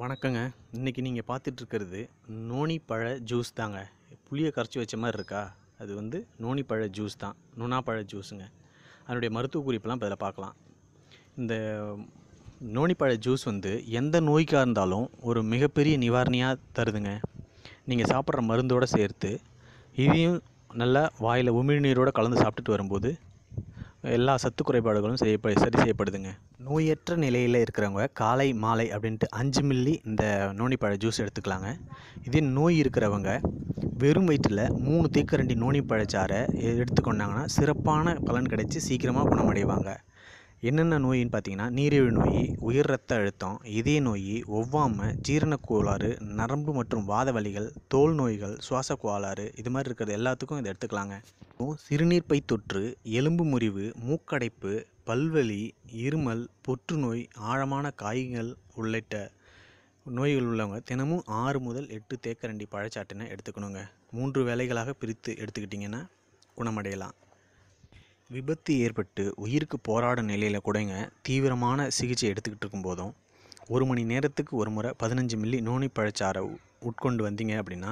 வணக்கங்க இன்றைக்கி நீங்கள் பார்த்துட்ருக்கிறது நோனிப்பழ ஜூஸ் தாங்க புளியை கரைச்சி வச்ச மாதிரி இருக்கா அது வந்து நோனிப்பழ ஜூஸ் தான் நுணாப்பழ ஜூஸுங்க அதனுடைய மருத்துவ குறிப்பெல்லாம் இப்போ பார்க்கலாம் இந்த நோனிப்பழ ஜூஸ் வந்து எந்த நோய்க்காக இருந்தாலும் ஒரு மிகப்பெரிய நிவாரணியாக தருதுங்க நீங்கள் சாப்பிட்ற மருந்தோடு சேர்த்து இதையும் நல்லா வாயில் உமிழ்நீரோடு கலந்து சாப்பிட்டுட்டு வரும்போது எல்லா சத்து குறைபாடுகளும் செய்ய சரி செய்யப்படுதுங்க நோயற்ற நிலையில் இருக்கிறவங்க காலை மாலை அப்படின்ட்டு அஞ்சு மில்லி இந்த நோனிப்பழ ஜூஸ் எடுத்துக்கலாங்க இதே நோய் இருக்கிறவங்க வெறும் வயிற்றில் மூணு தேக்கரண்டி நோனிப்பழச்சாறை எடுத்துக்கொண்டாங்கன்னா சிறப்பான பலன் கிடைச்சி சீக்கிரமாக குணமடைவாங்க என்னென்ன நோயின்னு பார்த்தீங்கன்னா நீரிழிவு நோய் உயர் ரத்த அழுத்தம் இதய நோய் ஒவ்வாமல் ஜீரண கோளாறு நரம்பு மற்றும் வாத வலிகள் தோல் நோய்கள் சுவாச கோளாறு இது மாதிரி இருக்கிறது எல்லாத்துக்கும் இதை எடுத்துக்கலாங்க சிறுநீர்ப்பை தொற்று எலும்பு முறிவு மூக்கடைப்பு பல்வலி இருமல் புற்றுநோய் ஆழமான காய்கள் உள்ளிட்ட நோய்கள் உள்ளவங்க தினமும் ஆறு முதல் எட்டு தேக்கரண்டி பழச்சாட்டினை எடுத்துக்கணுங்க மூன்று வேலைகளாக பிரித்து எடுத்துக்கிட்டிங்கன்னா குணமடையலாம் விபத்து ஏற்பட்டு உயிருக்கு போராட நிலையில் கூடங்க தீவிரமான சிகிச்சை எடுத்துக்கிட்டு இருக்கும்போதும் ஒரு மணி நேரத்துக்கு ஒரு முறை பதினஞ்சு மில்லி நோனி பழச்சாறு உட்கொண்டு வந்தீங்க அப்படின்னா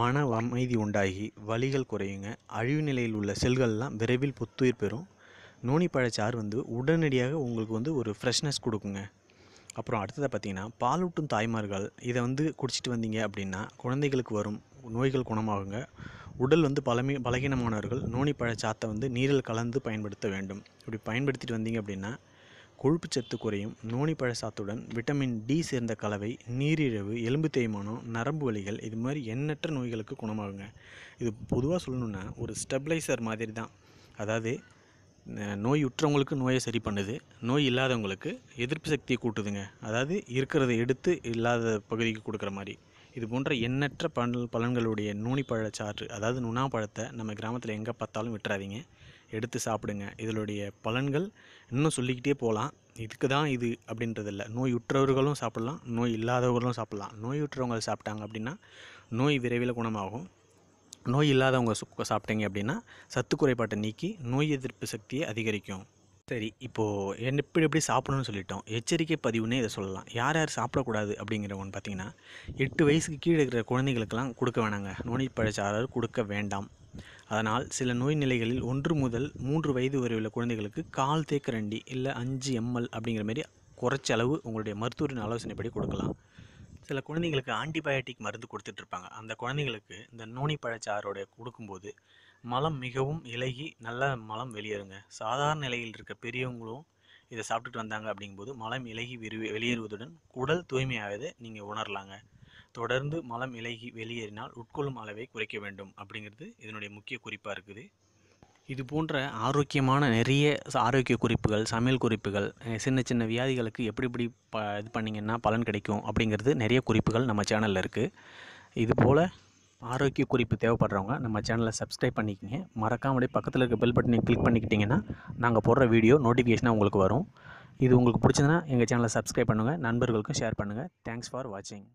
மன அமைதி உண்டாகி வலிகள் குறையுங்க அழிவு நிலையில் உள்ள செல்கள்லாம் விரைவில் புத்துயிர் பெறும் நோனி பழச்சார் வந்து உடனடியாக உங்களுக்கு வந்து ஒரு ஃப்ரெஷ்னஸ் கொடுக்குங்க அப்புறம் அடுத்ததாக பார்த்தீங்கன்னா பாலூட்டும் தாய்மார்கள் இதை வந்து குடிச்சிட்டு வந்தீங்க அப்படின்னா குழந்தைகளுக்கு வரும் நோய்கள் குணமாகுங்க உடல் வந்து பழமை பலகீனமானவர்கள் நோனி பழச்சாத்தை வந்து நீரில் கலந்து பயன்படுத்த வேண்டும் இப்படி பயன்படுத்திட்டு வந்தீங்க அப்படின்னா கொழுப்பு சத்து குறையும் நோனி பழசாத்துடன் விட்டமின் டி சேர்ந்த கலவை நீரிழிவு எலும்பு தேய்மானம் நரம்பு வலிகள் இது மாதிரி எண்ணற்ற நோய்களுக்கு குணமாகுங்க இது பொதுவாக சொல்லணுன்னா ஒரு ஸ்டெப்லைசர் மாதிரி தான் அதாவது நோய் உற்றவங்களுக்கு நோயை சரி பண்ணுது நோய் இல்லாதவங்களுக்கு எதிர்ப்பு சக்தியை கூட்டுதுங்க அதாவது இருக்கிறத எடுத்து இல்லாத பகுதிக்கு கொடுக்குற மாதிரி இது போன்ற எண்ணற்ற பலன் பலன்களுடைய நூனிப்பழச்சாறு அதாவது நுணாப்பழத்தை நம்ம கிராமத்தில் எங்கே பார்த்தாலும் விட்டுறாதீங்க எடுத்து சாப்பிடுங்க இதனுடைய பலன்கள் இன்னும் சொல்லிக்கிட்டே போகலாம் இதுக்கு தான் இது அப்படின்றதில்ல நோய் உற்றவர்களும் சாப்பிட்லாம் நோய் இல்லாதவர்களும் சாப்பிட்லாம் நோய் உற்றவங்க சாப்பிட்டாங்க அப்படின்னா நோய் விரைவில் குணமாகும் நோய் இல்லாதவங்க சாப்பிட்டீங்க அப்படின்னா சத்து குறைபாட்டை நீக்கி நோய் எதிர்ப்பு சக்தியை அதிகரிக்கும் சரி இப்போது என்ன எப்படி எப்படி சாப்பிடணும்னு சொல்லிட்டோம் எச்சரிக்கை பதிவுன்னே இதை சொல்லலாம் யார் யார் சாப்பிடக்கூடாது அப்படிங்கிறவங்க பார்த்தீங்கன்னா எட்டு வயசுக்கு கீழே இருக்கிற குழந்தைகளுக்கெல்லாம் கொடுக்க வேணாங்க பழச்சாரர் கொடுக்க வேண்டாம் அதனால் சில நோய் நிலைகளில் ஒன்று முதல் மூன்று வயது வரை உள்ள குழந்தைகளுக்கு கால் தேக்கரண்டி இல்லை அஞ்சு எம்எல் அப்படிங்கிற மாதிரி குறைச்ச அளவு உங்களுடைய மருத்துவரின் ஆலோசனைப்படி கொடுக்கலாம் சில குழந்தைங்களுக்கு ஆன்டிபயோட்டிக் மருந்து கொடுத்துட்ருப்பாங்க அந்த குழந்தைங்களுக்கு இந்த நோனி பழச்சாரோடைய கொடுக்கும்போது மலம் மிகவும் இலகி நல்ல மலம் வெளியேறுங்க சாதாரண நிலையில் இருக்க பெரியவங்களும் இதை சாப்பிட்டுட்டு வந்தாங்க அப்படிங்கும்போது மலம் இலகி விரு வெளியேறுவதுடன் குடல் தூய்மையாகவே நீங்கள் உணரலாங்க தொடர்ந்து மலம் இலகி வெளியேறினால் உட்கொள்ளும் அளவை குறைக்க வேண்டும் அப்படிங்கிறது இதனுடைய முக்கிய குறிப்பாக இருக்குது இது போன்ற ஆரோக்கியமான நிறைய ஆரோக்கிய குறிப்புகள் சமையல் குறிப்புகள் சின்ன சின்ன வியாதிகளுக்கு எப்படி இப்படி ப இது பண்ணிங்கன்னா பலன் கிடைக்கும் அப்படிங்கிறது நிறைய குறிப்புகள் நம்ம சேனலில் இருக்குது இது போல் ஆரோக்கிய குறிப்பு தேவைப்படுறவங்க நம்ம சேனலை சப்ஸ்கிரைப் பண்ணிக்கிங்க மறக்காமலே பக்கத்தில் இருக்க பெல் பட்டனை கிளிக் பண்ணிக்கிட்டிங்கன்னா நாங்கள் போடுற வீடியோ நோட்டிஃபிகேஷனாக உங்களுக்கு வரும் இது உங்களுக்கு பிடிச்சதுன்னா எங்கள் சேனலை சப்ஸ்கிரைப் பண்ணுங்கள் நண்பர்களுக்கும் ஷேர் பண்ணுங்கள் தேங்க்ஸ் ஃபார் வாட்சிங்